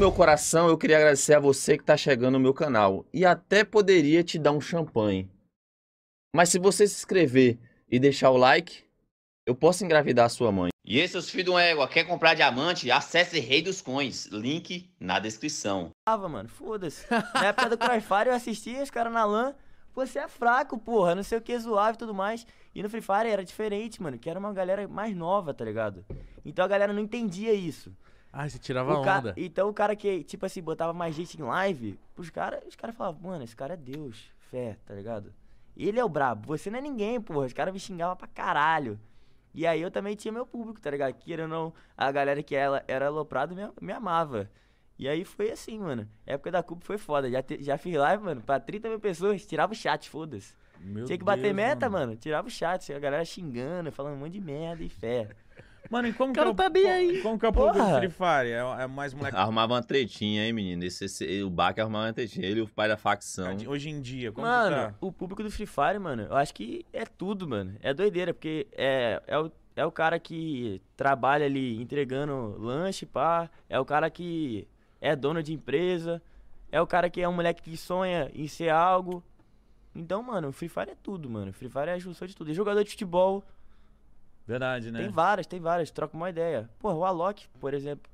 meu coração, eu queria agradecer a você que está chegando no meu canal. E até poderia te dar um champanhe. Mas se você se inscrever e deixar o like, eu posso engravidar a sua mãe. E esse é os filhos de uma égua, quer comprar diamante? Acesse Rei dos Coins, link na descrição. Tava, mano, foda-se. Na época do Crossfire eu assistia os caras na LAN, você é fraco, porra, não sei o que, zoava e tudo mais. E no Free Fire era diferente, mano, que era uma galera mais nova, tá ligado? Então a galera não entendia isso. Ah, você tirava o onda. Ca... Então o cara que, tipo assim, botava mais gente em live, os caras os cara falavam, mano, esse cara é Deus, fé, tá ligado? Ele é o brabo, você não é ninguém, porra. Os caras me xingavam pra caralho. E aí eu também tinha meu público, tá ligado? Querendo ou não, a galera que ela era aloprado me, me amava. E aí foi assim, mano. A época da Cuba foi foda. Já, te, já fiz live, mano, pra 30 mil pessoas, tirava o chat, foda-se. Tinha que Deus, bater meta, mano. mano. Tirava o chat, a galera xingando, falando um monte de merda e fé. Mano, e como o cara que é o, tá bem aí. Como que é o povo do Free Fire? É, é, mais moleque. Arrumava uma tretinha, hein, menino? Esse, esse, o Baque arrumava uma tretinha. Ele e o pai da facção. Hoje em dia, como mano, que tá? o público do Free Fire, mano, eu acho que é tudo, mano. É doideira, porque é, é, o, é o cara que trabalha ali entregando lanche, pá. É o cara que é dono de empresa. É o cara que é um moleque que sonha em ser algo. Então, mano, o Free Fire é tudo, mano. Free Fire é a junção de tudo. É jogador de futebol, Verdade, né? Tem várias, tem várias, troca uma ideia. Porra, o Alok, por exemplo,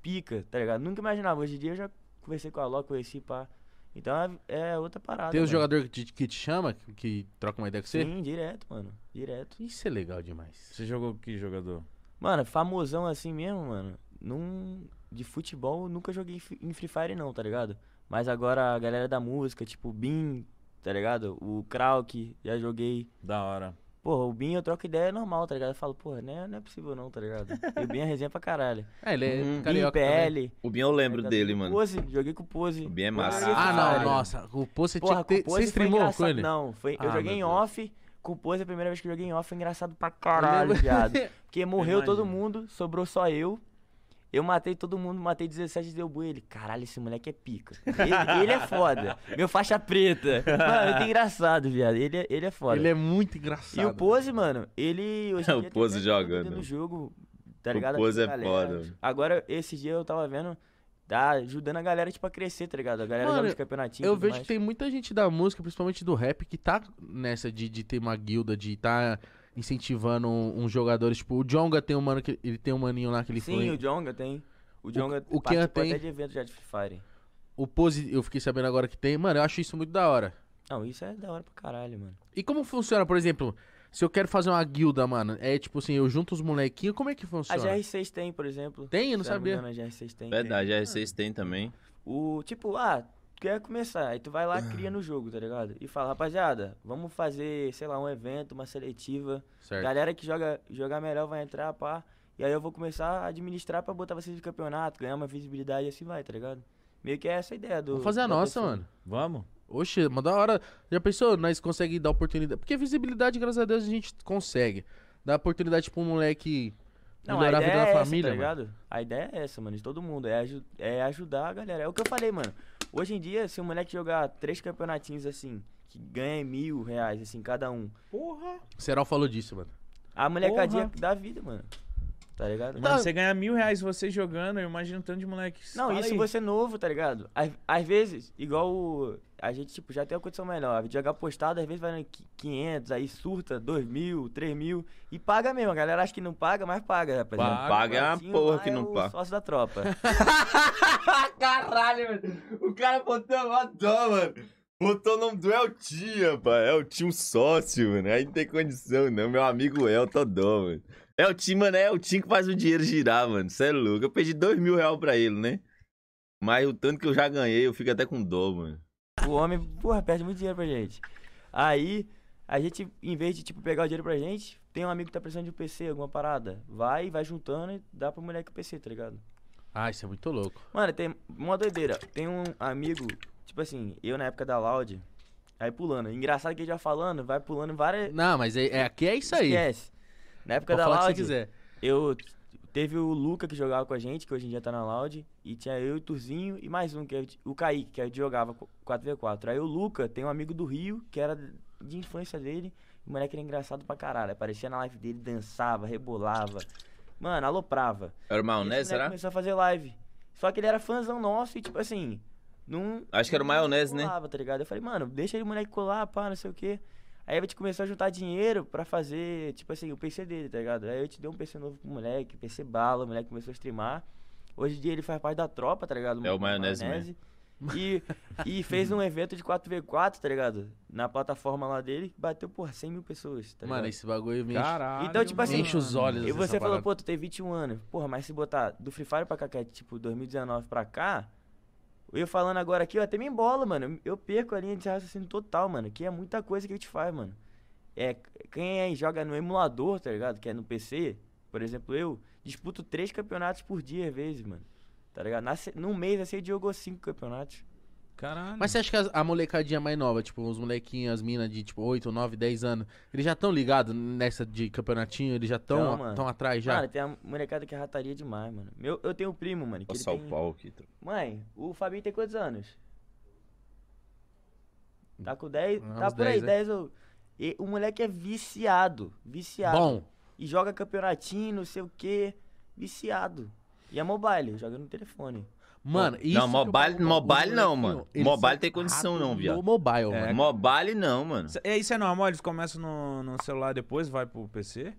pica, tá ligado? Nunca imaginava. Hoje em dia eu já conversei com o Alok, conheci pá. Então é, é outra parada. Tem os jogadores que, te- que te chama, que- troca uma ideia com você? Sim, direto, mano. Direto. Isso é legal demais. Você jogou que jogador? Mano, famosão assim mesmo, mano. Num, de futebol, eu nunca joguei em Free Fire, não, tá ligado? Mas agora a galera da música, tipo Bin, tá ligado? O Krauk, já joguei. Da hora. Pô, o Binho eu troco ideia normal, tá ligado? Eu falo, pô, né, não é possível não, tá ligado? E o Binho é resenha pra caralho. É, ele é hum, carioca PL. O Binho eu lembro tá dele, mano. Pose, joguei com o Pose. O Binho é massa. Ah, não, nossa. O Pose tinha que ter... Você streamou com ele? Não, foi... Ah, eu joguei em off. Com o Pose, a primeira vez que eu joguei em off foi engraçado pra caralho, viado. Porque morreu todo mundo, sobrou só eu. Eu matei todo mundo, matei 17 deu boi. Ele, caralho, esse moleque é pica. Ele, ele é foda. Meu faixa preta. Mano, ele é engraçado, viado. Ele, é, ele é foda. Ele é muito engraçado. E o né? Pose, mano, ele. Hoje o Pose jogando. No jogo, tá ligado? O Pose é foda. Agora, esse dia eu tava vendo. Tá ajudando a galera, tipo, a crescer, tá ligado? A galera mano, joga de campeonatinho. Eu vejo mais. que tem muita gente da música, principalmente do rap, que tá nessa de, de ter uma guilda, de tá incentivando uns jogadores. Tipo, o Jonga tem um mano que. Ele tem um maninho lá que ele Sim, foi. Sim, o Jonga tem. O Jonga o, o Kian tem... até de evento já de Free Fire. O Pose, eu fiquei sabendo agora que tem. Mano, eu acho isso muito da hora. Não, isso é da hora pra caralho, mano. E como funciona, por exemplo, se eu quero fazer uma guilda, mano, é tipo assim, eu junto os molequinhos, como é que funciona? A GR6 tem, por exemplo. Tem? Eu não sabia. Engano, a GR6 tem. Verdade, a GR6 tem também. O tipo, ah, quer é começar, aí tu vai lá, cria é. no jogo, tá ligado? E fala, rapaziada, vamos fazer, sei lá, um evento, uma seletiva. Certo. Galera que joga, jogar melhor vai entrar, pá. E aí eu vou começar a administrar pra botar vocês no campeonato, ganhar uma visibilidade e assim vai, tá ligado? Meio que é essa a ideia do. Vamos fazer a nossa, mano. Vamos. Oxe, mas da hora. Já pensou, nós conseguimos dar oportunidade. Porque visibilidade, graças a Deus, a gente consegue. Dar oportunidade pra um moleque não, melhorar a, a vida é da essa, família. Tá ligado? Mano. A ideia é essa, mano, de todo mundo. É, aj é ajudar a galera. É o que eu falei, mano. Hoje em dia, se o moleque jogar três campeonatinhos assim, que ganha mil reais, assim, cada um. Porra! O Serol falou disso, mano. A molecadinha Porra. dá vida, mano. Tá ligado? Mano, tá. você ganha mil reais você jogando, eu imagino tanto de moleque. Não, Fala isso aí. você é novo, tá ligado? Às, às vezes, igual o, a gente, tipo, já tem uma condição melhor. Jogar postado, às vezes vai 500, aí surta, 2 mil, 3 mil. E paga mesmo. A galera acha que não paga, mas paga, rapaziada. Paga, paga é uma assim, porra que não é paga. sócio da tropa. Caralho, mano. O cara botou uma dó, mano. Botou o nome do El Tia, pai. É o tio é sócio, mano. Aí não tem condição, não. Meu amigo El Todó, mano. É o Tim, mano, né? é o Tim que faz o dinheiro girar, mano. Você é louco. Eu perdi dois mil reais pra ele, né? Mas o tanto que eu já ganhei, eu fico até com dó mano. O homem, porra, perde muito dinheiro pra gente. Aí, a gente, em vez de, tipo, pegar o dinheiro pra gente, tem um amigo que tá precisando de um PC, alguma parada. Vai, vai juntando e dá pro moleque o PC, tá ligado? Ah, isso é muito louco. Mano, tem uma doideira. Tem um amigo, tipo assim, eu na época da Loud, aí pulando. Engraçado que ele já falando, vai pulando várias... Não, mas é, é aqui é isso aí. Esquece. Na época Pode da Loud, quiser. eu teve o Luca que jogava com a gente, que hoje em dia tá na Loud, e tinha eu e o Turzinho e mais um que é o Kaique, que jogava 4v4. Aí o Luca tem um amigo do Rio, que era de infância dele, o moleque era engraçado pra caralho. Aparecia na live dele, dançava, rebolava. Mano, aloprava. Era o Maionese, será? começou a fazer live. Só que ele era fãzão nosso e, tipo assim, não. Acho que era o Maionese, né? Colava, tá ligado? Eu falei, mano, deixa ele o moleque colar, pá, não sei o quê. Aí a gente começou a juntar dinheiro pra fazer, tipo assim, o PC dele, tá ligado? Aí eu te dei um PC novo pro moleque, PC bala, o moleque começou a streamar. Hoje em dia ele faz parte da tropa, tá ligado? É o maionese, maionese. E, e fez um evento de 4v4, tá ligado? Na plataforma lá dele, bateu, porra, 100 mil pessoas, tá ligado? Mano, esse bagulho me Caralho, Então, tipo assim, enche os olhos. E você falou, parada. pô, tu tem 21 anos. Porra, mas se botar do Free Fire pra cá, que é tipo 2019 pra cá, eu falando agora aqui, eu até me embolo, mano. Eu perco a linha de raciocínio total, mano. Que é muita coisa que a gente faz, mano. É, quem é, joga no emulador, tá ligado? Que é no PC, por exemplo, eu disputo três campeonatos por dia, às vezes, mano. Tá ligado? Na, num mês, assim, eu jogo cinco campeonatos. Caralho. Mas você acha que a, molecadinha mais nova, tipo, os molequinhos, as minas de tipo 8, 9, 10 anos, eles já estão ligados nessa de campeonatinho? Eles já estão atrás já? Cara, tem a molecada que é rataria demais, mano. Meu, eu tenho um primo, mano. Que Passar tem... o pau aqui. Tá... Mãe, o Fabinho tem quantos anos? Tá com 10, tá por 10, aí, é? Né? 10 ou... E, o moleque é viciado, viciado. Bom. E joga campeonatinho, não sei o quê, viciado. E é mobile, joga no telefone. Mano, isso. É não, mobile, mobile não, mano. Mobile tem condição, não, viado. Mobile, é, mano. Mobile não, mano. É, isso é normal, eles começam no, no celular depois, vai pro PC?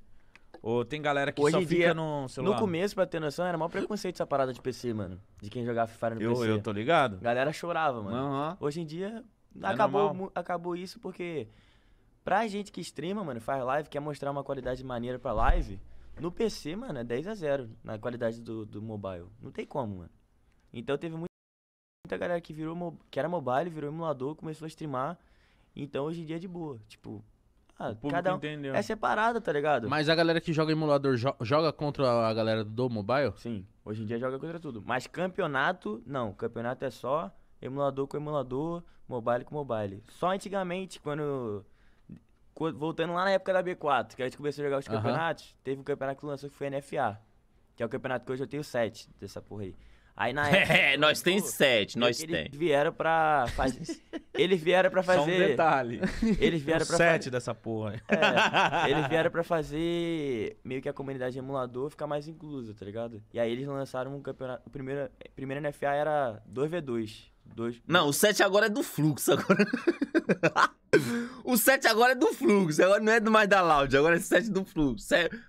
Ou tem galera que Hoje só fica no celular? No começo, pra ter noção, era maior preconceito essa parada de PC, mano. De quem jogava fifa no eu, PC. Eu tô ligado. Galera chorava, mano. Uhum. Hoje em dia, é acabou, acabou isso porque... Pra gente que streama, mano, faz live, quer mostrar uma qualidade maneira pra live... No PC, mano, é 10 a 0 na qualidade do, do mobile. Não tem como, mano. Então teve muita galera que virou que era mobile, virou emulador, começou a streamar. Então hoje em dia é de boa. Tipo, ah, cada um entendeu. é separado, tá ligado? Mas a galera que joga emulador jo joga contra a galera do mobile? Sim, hoje em dia joga contra tudo. Mas campeonato, não. Campeonato é só emulador com emulador, mobile com mobile. Só antigamente, quando. Voltando lá na época da B4, que a gente começou a jogar os campeonatos, teve um campeonato que lançou que foi NFA. Que é o campeonato que hoje eu tenho 7 dessa porra aí. Aí na é, época, É, nós tem sete, nós eles tem. vieram pra fazer. Eles vieram pra fazer. Só um detalhe. Eles vieram pra sete fazer, dessa porra. É, eles vieram pra fazer meio que a comunidade emulador ficar mais inclusa, tá ligado? E aí eles lançaram um campeonato. O primeiro, primeiro NFA era 2v2. Não, o 7 agora é do fluxo. Agora... o 7 agora é do fluxo. Agora não é mais da Loud. Agora é 7 do fluxo.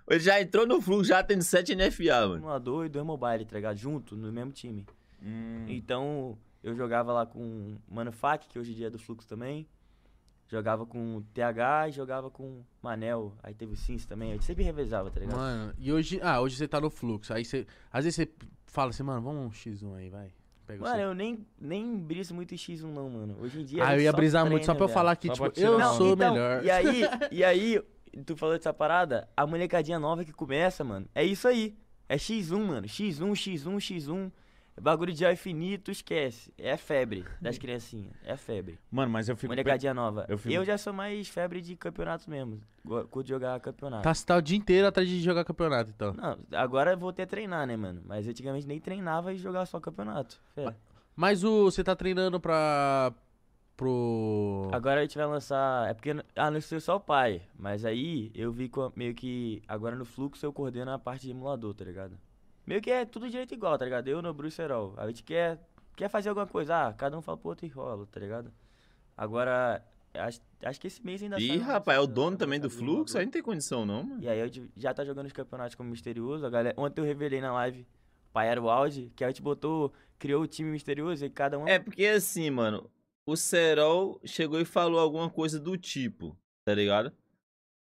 Ele já entrou no fluxo, já tem 7 NFA, mano. Simulador e dois mobile, tá ligado? Junto, no mesmo time. Hum. Então, eu jogava lá com Manufac, que hoje em dia é do fluxo também. Jogava com TH e jogava com Manel. Aí teve o Sims também. Eu sempre revezava, tá ligado? Mano, e hoje. Ah, hoje você tá no fluxo. Aí você. Às vezes você fala assim, mano, vamos um X1 aí, vai pega Mano, eu nem, nem briso muito em X1 não, mano. Hoje em dia... Ah, eu ia brisar muito só pra eu falar que, tipo, eu não, sou então, melhor. E aí, e aí, tu falou dessa parada, a molecadinha nova que começa, mano, é isso aí. É X1, mano. X1, X1, X1. É bagulho de infinito, esquece. É febre das criancinhas. É febre. Mano, mas eu fico. Molecadinha nova. Eu, fico... eu, já sou mais febre de campeonato mesmo. Curto jogar campeonato. Tá, tá o dia inteiro atrás de jogar campeonato, então. Não, agora eu vou até treinar, né, mano? Mas antigamente nem treinava e jogava só campeonato. Febre. Mas o. Você tá treinando pra. Pro. Agora a gente vai lançar. É porque ah se ah, só o pai. Mas aí eu vi meio que. Agora no fluxo eu coordeno a parte de emulador, tá ligado? Meio que é tudo direito igual, tá ligado? Eu no Bruce Herol. A gente quer, quer fazer alguma coisa. Ah, cada um fala pro outro e rola, tá ligado? Agora, acho, acho que esse mês ainda Ih, rapaz, é o dono também do fluxo? Aí não tem condição, não, mano. E aí eu já tá jogando os campeonatos como misterioso. A galera, ontem eu revelei na live pai era o Aldi, que a gente botou, criou o time misterioso e cada um. É porque assim, mano, o Serol chegou e falou alguma coisa do tipo, tá ligado?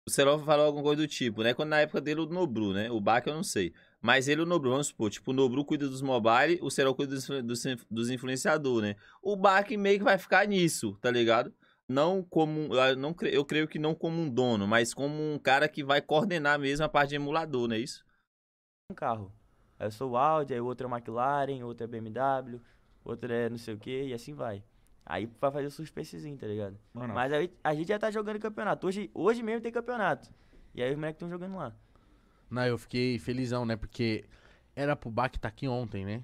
O Serol falou alguma coisa do tipo, né? Quando na época dele o Nobru, né? O Baque eu não sei. Mas ele e o Nobru, vamos supor, tipo, o Nobru cuida dos mobile, o Serol cuida dos, dos, dos influenciadores, né? O Baki meio que vai ficar nisso, tá ligado? Não como. Eu, não, eu creio que não como um dono, mas como um cara que vai coordenar mesmo a parte de emulador, não é isso? Um carro. Eu sou o Audi, aí o outro é McLaren, outro é BMW, outro é não sei o que, e assim vai. Aí vai fazer o suspensezinho, tá ligado? Mano. Mas aí a gente já tá jogando campeonato. Hoje, hoje mesmo tem campeonato. E aí os moleques estão jogando lá. Não, eu fiquei felizão, né? Porque era pro Bach estar tá aqui ontem, né?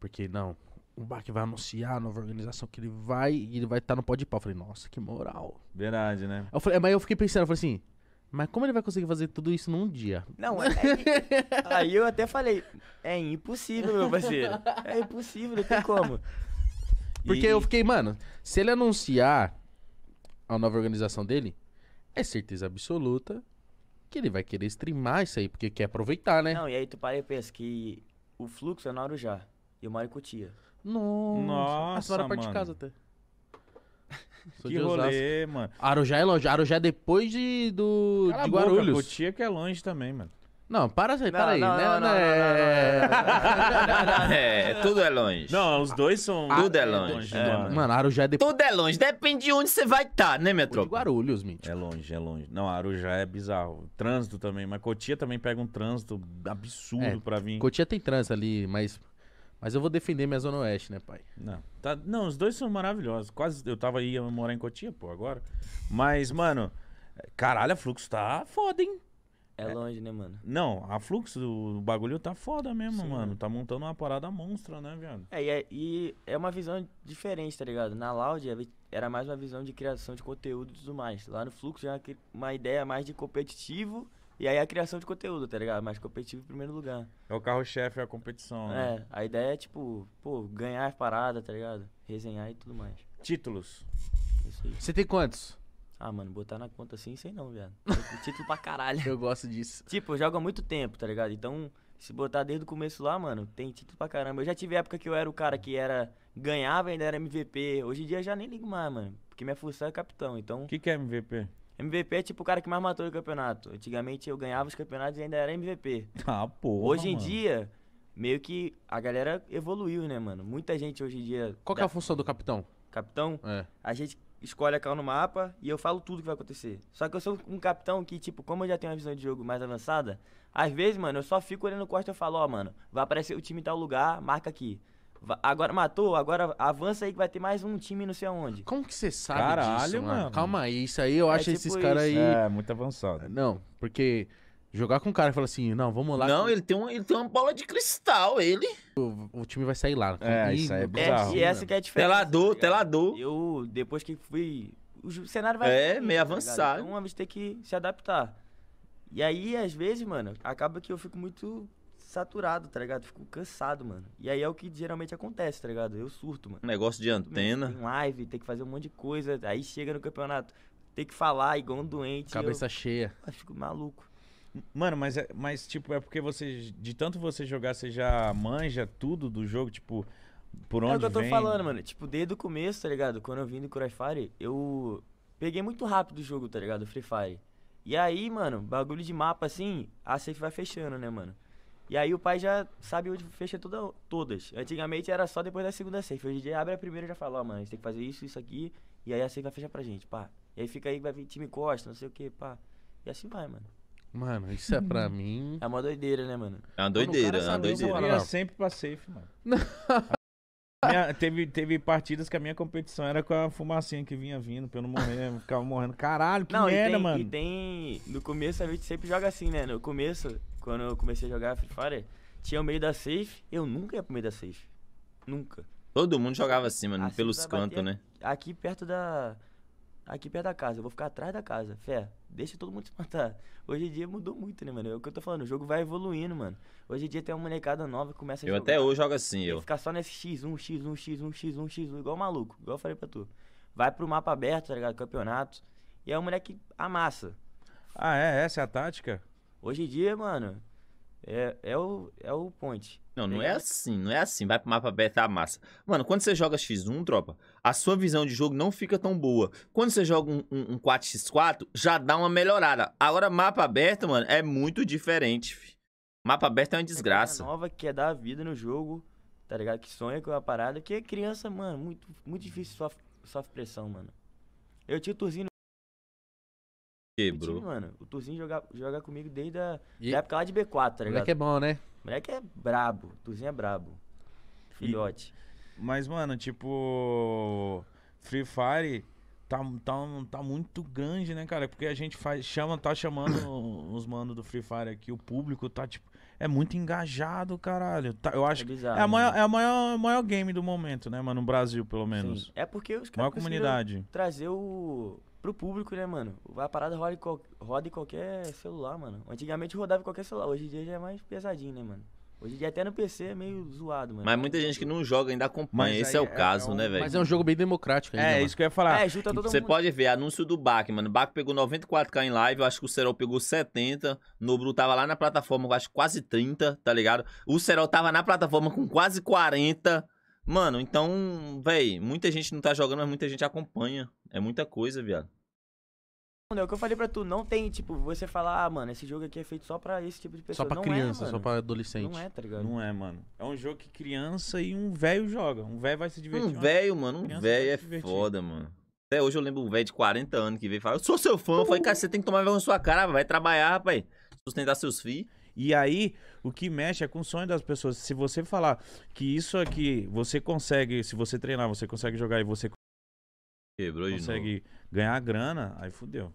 Porque, não, o Bach vai anunciar a nova organização que ele vai e ele vai estar tá no pó de pau. Eu falei, nossa, que moral. Verdade, né? Eu falei, mas eu fiquei pensando, eu falei assim, mas como ele vai conseguir fazer tudo isso num dia? Não, é, aí eu até falei, é impossível, meu parceiro. É impossível, não tem como. Porque e... eu fiquei, mano, se ele anunciar a nova organização dele, é certeza absoluta que ele vai querer streamar isso aí, porque quer aproveitar, né? Não, e aí tu para e pensa que o fluxo é no Arujá e o Maricutia Cotia. Nossa. Nossa, a parte de casa tá? até. Sou que rolê, mano. Arujá é longe. Arujá é depois de, do, de Guarulhos. Cotia que é longe também, mano. Não, para aí, para aí. Não, não, É, tudo é longe. Não, os dois são... Tudo é longe. Mano, Arujá é... Tudo é longe, depende de onde você vai estar, né, minha tropa? Guarulhos, mentira. É longe, é longe. Não, Arujá é bizarro. Trânsito também, mas Cotia também pega um trânsito absurdo pra vir. Cotia tem trânsito ali, mas... Mas eu vou defender minha Zona Oeste, né, pai? Não, tá, não os dois são maravilhosos. Quase eu tava aí a morar em Cotia, pô, agora. Mas, mano, caralho, a fluxo tá foda, hein? É, é longe, né, mano? Não, a fluxo o bagulho tá foda mesmo, Sim, mano. Tá montando uma parada monstra, né, viado? É e, é, e é uma visão diferente, tá ligado? Na Loud é, era mais uma visão de criação de conteúdo e tudo mais. Lá no fluxo é uma ideia mais de competitivo e aí é a criação de conteúdo, tá ligado? Mais competitivo em primeiro lugar. É o carro-chefe, é a competição, né? É, a ideia é, tipo, pô, ganhar as paradas, tá ligado? Resenhar e tudo mais. Títulos. Isso aí. Você tem quantos? Ah, mano, botar na conta assim, sei não, viado. Título pra caralho. Eu gosto disso. Tipo, eu jogo há muito tempo, tá ligado? Então, se botar desde o começo lá, mano, tem título pra caramba. Eu já tive época que eu era o cara que era ganhava e ainda era MVP. Hoje em dia eu já nem ligo mais, mano. Porque minha função é capitão, então... O que, que é MVP? MVP é tipo o cara que mais matou o campeonato. Antigamente eu ganhava os campeonatos e ainda era MVP. Ah, porra, Hoje em dia, meio que a galera evoluiu, né, mano? Muita gente hoje em dia... Qual que é a função do capitão? Capitão? É. A gente escolhe a cal no mapa e eu falo tudo que vai acontecer. Só que eu sou um capitão que, tipo, como eu já tenho uma visão de jogo mais avançada, às vezes, mano, eu só fico olhando o corte e falo, ó, oh, mano, vai aparecer o time em tal lugar, marca aqui. Agora matou, agora avança aí que vai ter mais um time não sei aonde. Como que você sabe Caralho, disso, mano? mano? Calma aí, isso aí eu é acho tipo esses caras aí... É, muito avançado. Não, porque... Jogar com um cara que fala assim, não, vamos lá. Não, ele tem, um, ele tem uma bola de cristal, ele. O, o time vai sair lá. É, isso aí é bizarro. É, e essa que é a diferença. Telador, tá telador. Eu, depois que fui... O cenário vai... É, tá meio tá avançado. Ligado? então, a gente tem que se adaptar. E aí, às vezes, mano, acaba que eu fico muito saturado, tá ligado? Fico cansado, mano. E aí é o que geralmente acontece, tá ligado? Eu surto, mano. Negócio de antena. Tem live, tem que fazer um monte de coisa. Aí chega no campeonato, tem que falar igual um doente. Cabeça eu... cheia. Eu fico maluco. Mano, mas, é, mas tipo, é porque você. De tanto você jogar, você já manja tudo do jogo, tipo. Por onde é o que eu tô falando, mano. Tipo, desde o começo, tá ligado? Quando eu vim do Cry Fire, eu peguei muito rápido o jogo, tá ligado? Free Fire. E aí, mano, bagulho de mapa assim, a safe vai fechando, né, mano? E aí o pai já sabe onde fecha toda, todas. Antigamente era só depois da segunda safe. Hoje em dia abre a primeira e já fala, ó, oh, mano, a gente tem que fazer isso, isso aqui. E aí a safe vai fechar pra gente, pá. E aí fica aí, vai vir time Costa, não sei o que, pá. E assim vai, mano. Mano, isso é pra uhum. mim. É uma doideira, né, mano? É uma doideira, é uma doideira. Eu sempre pra safe, mano. minha, teve, teve partidas que a minha competição era com a fumacinha que vinha vindo, pra eu não morrer, eu ficava morrendo. Caralho, que não, merda, e tem, mano. E tem. No começo a gente sempre joga assim, né? No começo, quando eu comecei a jogar Free Fire, tinha o meio da safe, eu nunca ia pro meio da safe. Nunca. Todo mundo jogava assim, mano, assim pelos cantos, né? Aqui perto da aqui perto da casa, eu vou ficar atrás da casa. Fé, deixa todo mundo se matar. Hoje em dia mudou muito, né, mano? É o que eu tô falando, o jogo vai evoluindo, mano. Hoje em dia tem uma molecada nova que começa a eu jogar. Eu até hoje jogo assim, eu. Ficar só nesse X1, X1, X1, X1, X1, igual maluco, igual eu falei pra tu. Vai pro mapa aberto, tá ligado? Campeonatos. E é o moleque amassa. Ah, é? Essa é a tática? Hoje em dia, mano, é, é, o, é o point. Não, não é, é assim, não é assim. Vai pro mapa aberto tá a massa. Mano, quando você joga X1, tropa, a sua visão de jogo não fica tão boa. Quando você joga um, um, um 4x4, já dá uma melhorada. Agora, mapa aberto, mano, é muito diferente. Mapa aberto é uma é desgraça. É nova que é dar vida no jogo, tá ligado? Que sonha com a parada. Que é criança, mano, muito, muito difícil sofre, sofre pressão, mano. Eu tinha o Turzinho Quebrou. Time, mano. O Turzinho joga, joga comigo desde a e... da época lá de B4, tá ligado? Moleque é bom, né? Moleque é brabo. Turzinho é brabo. Filhote. E... Mas, mano, tipo. Free Fire tá, tá, tá muito grande, né, cara? Porque a gente faz, chama, tá chamando os manos do Free Fire aqui, o público tá, tipo, é muito engajado, caralho. Tá, eu acho é bizarro, que é a, maior, né? é a maior, é maior game do momento, né, mano? No Brasil, pelo menos. Sim. É porque os caras. Maior comunidade. Trazer o, pro público, né, mano? A parada roda em, qual, roda em qualquer celular, mano. Antigamente rodava em qualquer celular, hoje em dia já é mais pesadinho, né, mano? Hoje em dia até no PC é meio zoado, mano. Mas muita gente que não joga ainda acompanha, mas esse é, é o é caso, é um... né, velho? Mas é um jogo bem democrático ainda, É, mano. isso que eu ia falar. É, junta todo Você mundo. pode ver, anúncio do Bach, mano. O Bach pegou 94k em live, eu acho que o Serol pegou 70, Nobru tava lá na plataforma, eu acho quase 30, tá ligado? O Serol tava na plataforma com quase 40. Mano, então, velho, muita gente não tá jogando, mas muita gente acompanha. É muita coisa, viado. É o que eu falei pra tu, não tem, tipo, você falar, ah, mano, esse jogo aqui é feito só pra esse tipo de pessoa. Só pra não é, criança, é, só pra adolescente. Não é, tá ligado? Não é, mano. É um jogo que criança e um velho joga. Um velho vai se divertir. Um velho, mano, um velho é foda, mano. Até hoje eu lembro um velho de 40 anos que veio e falou, eu sou seu fã. Eu falei, cara, você tem que tomar vergonha na sua cara, vai trabalhar, rapaz. Sustentar seus filhos. E aí, o que mexe é com o sonho das pessoas. Se você falar que isso aqui você consegue, se você treinar, você consegue jogar e você Quebrou de novo. Consegue ganhar grana, aí fudeu.